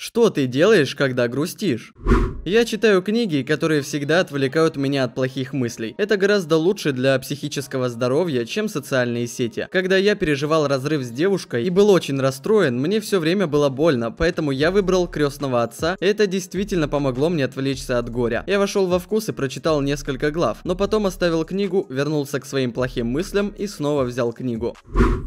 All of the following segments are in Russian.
Что ты делаешь, когда грустишь? Я читаю книги, которые всегда отвлекают меня от плохих мыслей. Это гораздо лучше для психического здоровья, чем социальные сети. Когда я переживал разрыв с девушкой и был очень расстроен, мне все время было больно, поэтому я выбрал крестного отца. Это действительно помогло мне отвлечься от горя. Я вошел во вкус и прочитал несколько глав, но потом оставил книгу, вернулся к своим плохим мыслям и снова взял книгу.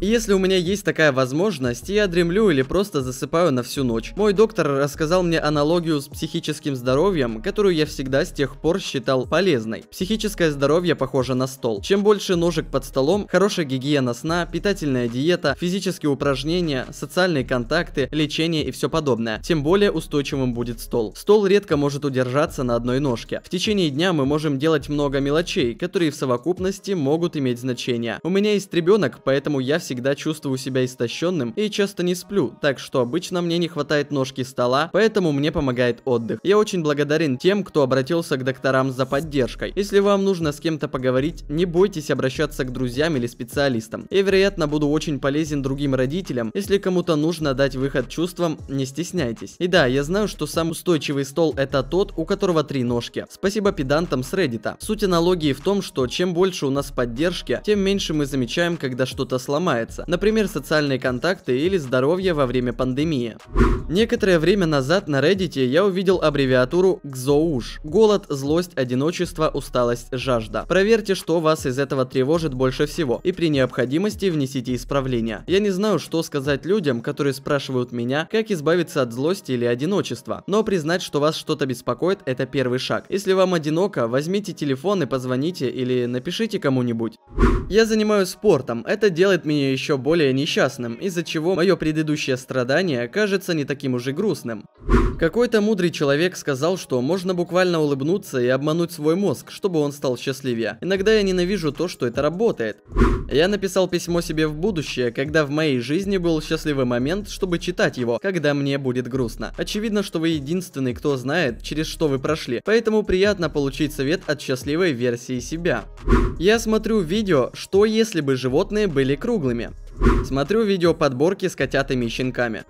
Если у меня есть такая возможность, я дремлю или просто засыпаю на всю ночь. Мой доктор рассказал мне аналогию с психическим здоровьем здоровьем, которую я всегда с тех пор считал полезной. Психическое здоровье похоже на стол. Чем больше ножек под столом, хорошая гигиена сна, питательная диета, физические упражнения, социальные контакты, лечение и все подобное, тем более устойчивым будет стол. Стол редко может удержаться на одной ножке. В течение дня мы можем делать много мелочей, которые в совокупности могут иметь значение. У меня есть ребенок, поэтому я всегда чувствую себя истощенным и часто не сплю, так что обычно мне не хватает ножки стола, поэтому мне помогает отдых. Я очень благодарен благодарен тем, кто обратился к докторам за поддержкой. Если вам нужно с кем-то поговорить, не бойтесь обращаться к друзьям или специалистам. Я, вероятно, буду очень полезен другим родителям. Если кому-то нужно дать выход чувствам, не стесняйтесь. И да, я знаю, что сам устойчивый стол это тот, у которого три ножки. Спасибо педантам с Reddit. Суть аналогии в том, что чем больше у нас поддержки, тем меньше мы замечаем, когда что-то сломается. Например, социальные контакты или здоровье во время пандемии. Некоторое время назад на Reddit я увидел аббревиатуру температуру Гзоуж. Голод, злость, одиночество, усталость, жажда. Проверьте, что вас из этого тревожит больше всего, и при необходимости внесите исправления. Я не знаю, что сказать людям, которые спрашивают меня, как избавиться от злости или одиночества, но признать, что вас что-то беспокоит, это первый шаг. Если вам одиноко, возьмите телефон и позвоните или напишите кому-нибудь. Я занимаюсь спортом, это делает меня еще более несчастным, из-за чего мое предыдущее страдание кажется не таким уже грустным. Какой-то мудрый человек сказал, сказал, что можно буквально улыбнуться и обмануть свой мозг, чтобы он стал счастливее. Иногда я ненавижу то, что это работает. Я написал письмо себе в будущее, когда в моей жизни был счастливый момент, чтобы читать его, когда мне будет грустно. Очевидно, что вы единственный, кто знает, через что вы прошли, поэтому приятно получить совет от счастливой версии себя. Я смотрю видео «Что если бы животные были круглыми?» Смотрю видео подборки с котятами и щенками.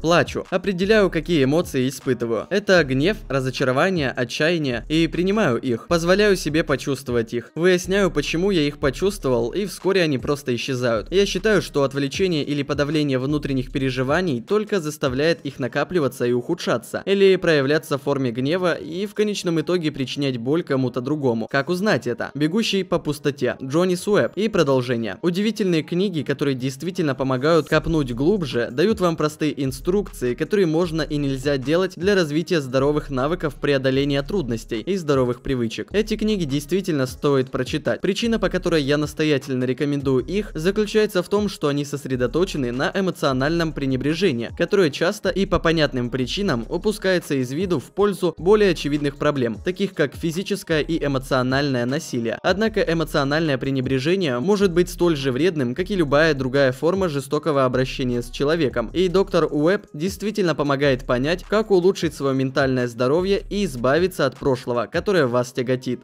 Плачу. Определяю, какие эмоции испытываю. Это гнев, разочарование, отчаяние. И принимаю их. Позволяю себе почувствовать их. Выясняю, почему я их почувствовал, и вскоре они просто исчезают. Я считаю, что отвлечение или подавление внутренних переживаний только заставляет их накапливаться и ухудшаться. Или проявляться в форме гнева и в конечном итоге причинять боль кому-то другому. Как узнать это? Бегущий по пустоте. Джонни Суэб. И продолжение. Удивительные книги, которые действительно действительно помогают копнуть глубже, дают вам простые инструкции, которые можно и нельзя делать для развития здоровых навыков преодоления трудностей и здоровых привычек. Эти книги действительно стоит прочитать. Причина, по которой я настоятельно рекомендую их, заключается в том, что они сосредоточены на эмоциональном пренебрежении, которое часто и по понятным причинам упускается из виду в пользу более очевидных проблем, таких как физическое и эмоциональное насилие. Однако эмоциональное пренебрежение может быть столь же вредным, как и любая другая форма форма жестокого обращения с человеком, и доктор Уэб действительно помогает понять, как улучшить свое ментальное здоровье и избавиться от прошлого, которое вас тяготит.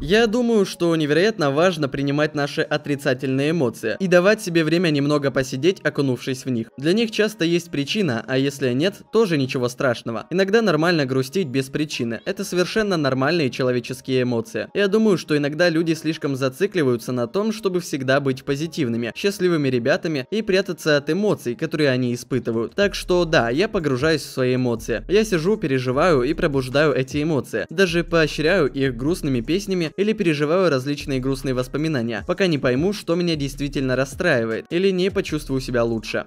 Я думаю, что невероятно важно принимать наши отрицательные эмоции и давать себе время немного посидеть, окунувшись в них. Для них часто есть причина, а если нет, тоже ничего страшного. Иногда нормально грустить без причины. Это совершенно нормальные человеческие эмоции. Я думаю, что иногда люди слишком зацикливаются на том, чтобы всегда быть позитивными, счастливыми ребятами и прятаться от эмоций, которые они испытывают. Так что да, я погружаюсь в свои эмоции. Я сижу, переживаю и пробуждаю эти эмоции. Даже поощряю их грустными песнями песнями или переживаю различные грустные воспоминания, пока не пойму, что меня действительно расстраивает или не почувствую себя лучше.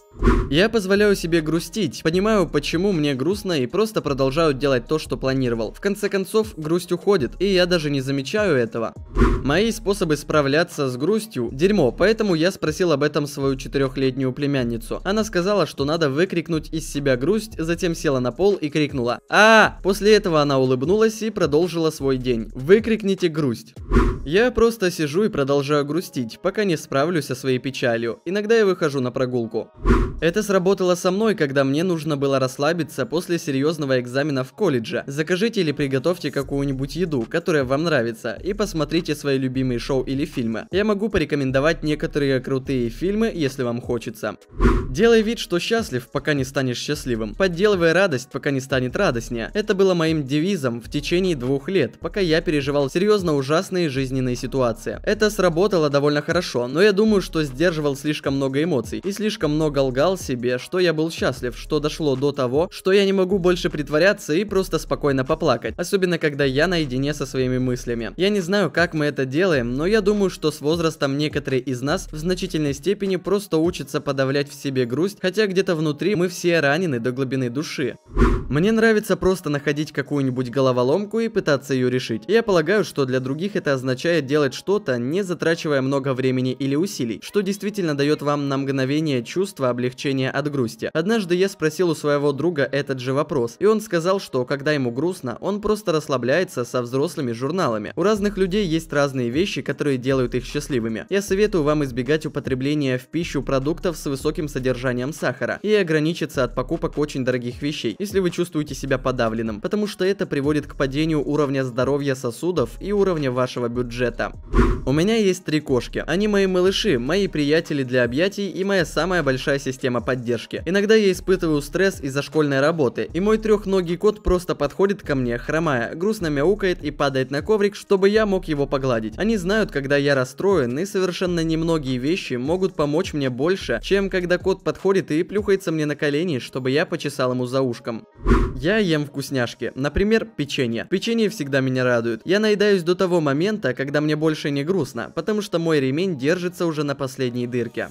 Я позволяю себе грустить, понимаю, почему мне грустно и просто продолжаю делать то, что планировал. В конце концов, грусть уходит, и я даже не замечаю этого. Мои способы справляться с грустью – дерьмо, поэтому я спросил об этом свою четырехлетнюю племянницу. Она сказала, что надо выкрикнуть из себя грусть, затем села на пол и крикнула «А!». После этого она улыбнулась и продолжила свой день. Выкрикни Выдохните грусть. Я просто сижу и продолжаю грустить, пока не справлюсь со своей печалью. Иногда я выхожу на прогулку. Это сработало со мной, когда мне нужно было расслабиться после серьезного экзамена в колледже. Закажите или приготовьте какую-нибудь еду, которая вам нравится, и посмотрите свои любимые шоу или фильмы. Я могу порекомендовать некоторые крутые фильмы, если вам хочется. Делай вид, что счастлив, пока не станешь счастливым. Подделывай радость, пока не станет радостнее. Это было моим девизом в течение двух лет, пока я переживал серьезно ужасные жизненные ситуации. Это сработало довольно хорошо, но я думаю, что сдерживал слишком много эмоций и слишком много лгал себе, что я был счастлив, что дошло до того, что я не могу больше притворяться и просто спокойно поплакать, особенно когда я наедине со своими мыслями. Я не знаю, как мы это делаем, но я думаю, что с возрастом некоторые из нас в значительной степени просто учатся подавлять в себе грусть, хотя где-то внутри мы все ранены до глубины души. Мне нравится просто находить какую-нибудь головоломку и пытаться ее решить. Я полагаю, что для других это означает делать что-то, не затрачивая много времени или усилий, что действительно дает вам на мгновение чувство облегчения от грусти. Однажды я спросил у своего друга этот же вопрос, и он сказал, что когда ему грустно, он просто расслабляется со взрослыми журналами. У разных людей есть разные вещи, которые делают их счастливыми. Я советую вам избегать употребления в пищу продуктов с высоким содержанием сахара и ограничиться от покупок очень дорогих вещей. Если вы чувствуете себя подавленным, потому что это приводит к падению уровня здоровья сосудов и уровня вашего бюджета. У меня есть три кошки. Они мои малыши, мои приятели для объятий и моя самая большая система поддержки. Иногда я испытываю стресс из-за школьной работы, и мой трехногий кот просто подходит ко мне, хромая, грустно мяукает и падает на коврик, чтобы я мог его погладить. Они знают, когда я расстроен, и совершенно немногие вещи могут помочь мне больше, чем когда кот подходит и плюхается мне на колени, чтобы я почесал ему за ушком. Я ем вкусняшки, например, печенье. Печенье всегда меня радует. Я наедаюсь до того момента, когда мне больше не грустно, потому что мой ремень держится уже на последней дырке.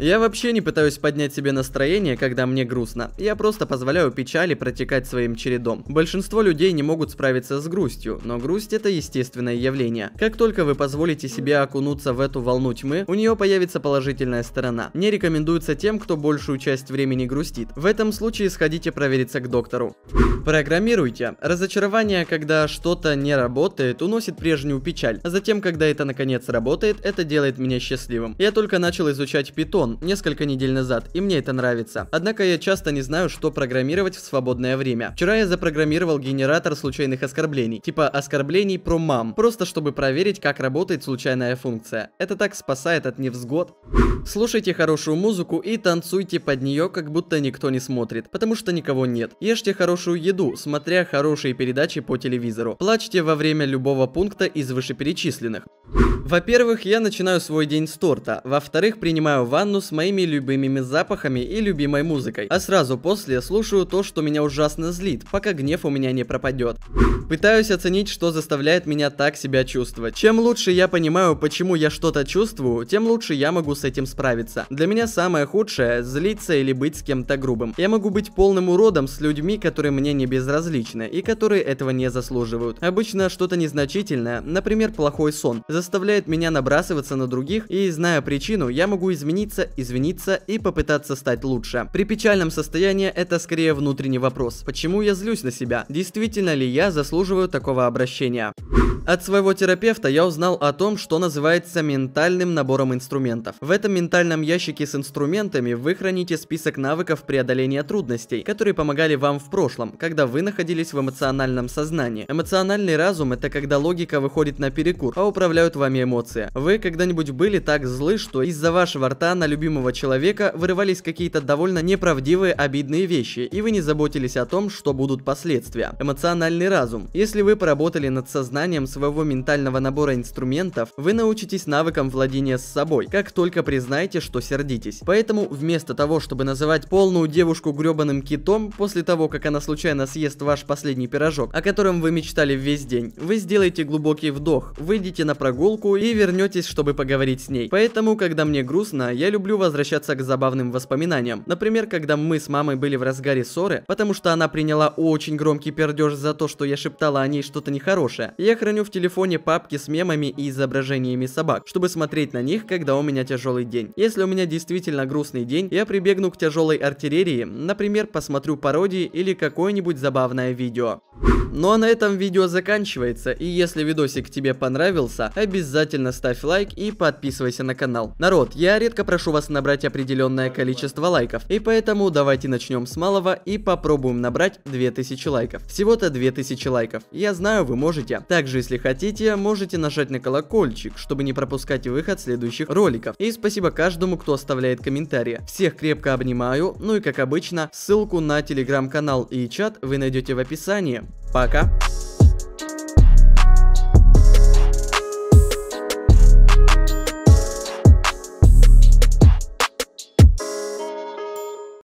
Я вообще не пытаюсь поднять себе настроение, когда мне грустно. Я просто позволяю печали протекать своим чередом. Большинство людей не могут справиться с грустью, но грусть это естественное явление. Как только вы позволите себе окунуться в эту волну тьмы, у нее появится положительная сторона. Не рекомендуется тем, кто большую часть времени грустит. В этом случае сходите провериться к доктору компьютеру. Программируйте. Разочарование, когда что-то не работает, уносит прежнюю печаль. А затем, когда это наконец работает, это делает меня счастливым. Я только начал изучать Python несколько недель назад, и мне это нравится. Однако я часто не знаю, что программировать в свободное время. Вчера я запрограммировал генератор случайных оскорблений, типа оскорблений про мам, просто чтобы проверить, как работает случайная функция. Это так спасает от невзгод. Слушайте хорошую музыку и танцуйте под нее, как будто никто не смотрит, потому что никого нет. Ешьте ешьте хорошую еду, смотря хорошие передачи по телевизору. Плачьте во время любого пункта из вышеперечисленных. Во-первых, я начинаю свой день с торта. Во-вторых, принимаю ванну с моими любимыми запахами и любимой музыкой. А сразу после слушаю то, что меня ужасно злит, пока гнев у меня не пропадет. Пытаюсь оценить, что заставляет меня так себя чувствовать. Чем лучше я понимаю, почему я что-то чувствую, тем лучше я могу с этим справиться. Для меня самое худшее – злиться или быть с кем-то грубым. Я могу быть полным уродом с людьми, которые мне не безразличны и которые этого не заслуживают. Обычно что-то незначительное, например, плохой сон, заставляет меня набрасываться на других и, зная причину, я могу измениться, извиниться и попытаться стать лучше. При печальном состоянии это скорее внутренний вопрос. Почему я злюсь на себя? Действительно ли я заслуживаю заслуживают такого обращения. От своего терапевта я узнал о том, что называется ментальным набором инструментов. В этом ментальном ящике с инструментами вы храните список навыков преодоления трудностей, которые помогали вам в прошлом, когда вы находились в эмоциональном сознании. Эмоциональный разум – это когда логика выходит на перекур, а управляют вами эмоции. Вы когда-нибудь были так злы, что из-за вашего рта на любимого человека вырывались какие-то довольно неправдивые обидные вещи, и вы не заботились о том, что будут последствия. Эмоциональный разум. Если вы поработали над сознанием с своего ментального набора инструментов, вы научитесь навыкам владения с собой, как только признаете, что сердитесь. Поэтому вместо того, чтобы называть полную девушку гребаным китом, после того, как она случайно съест ваш последний пирожок, о котором вы мечтали весь день, вы сделаете глубокий вдох, выйдите на прогулку и вернетесь, чтобы поговорить с ней. Поэтому, когда мне грустно, я люблю возвращаться к забавным воспоминаниям. Например, когда мы с мамой были в разгаре ссоры, потому что она приняла очень громкий пердеж за то, что я шептала о ней что-то нехорошее. Я храню в телефоне папки с мемами и изображениями собак, чтобы смотреть на них, когда у меня тяжелый день. Если у меня действительно грустный день, я прибегну к тяжелой артиллерии, например, посмотрю пародии или какое-нибудь забавное видео. Ну а на этом видео заканчивается, и если видосик тебе понравился, обязательно ставь лайк и подписывайся на канал. Народ, я редко прошу вас набрать определенное количество лайков, и поэтому давайте начнем с малого и попробуем набрать 2000 лайков. Всего-то 2000 лайков, я знаю вы можете. Также если если хотите, можете нажать на колокольчик, чтобы не пропускать выход следующих роликов. И спасибо каждому, кто оставляет комментарии. Всех крепко обнимаю, ну и как обычно, ссылку на телеграм-канал и чат вы найдете в описании. Пока!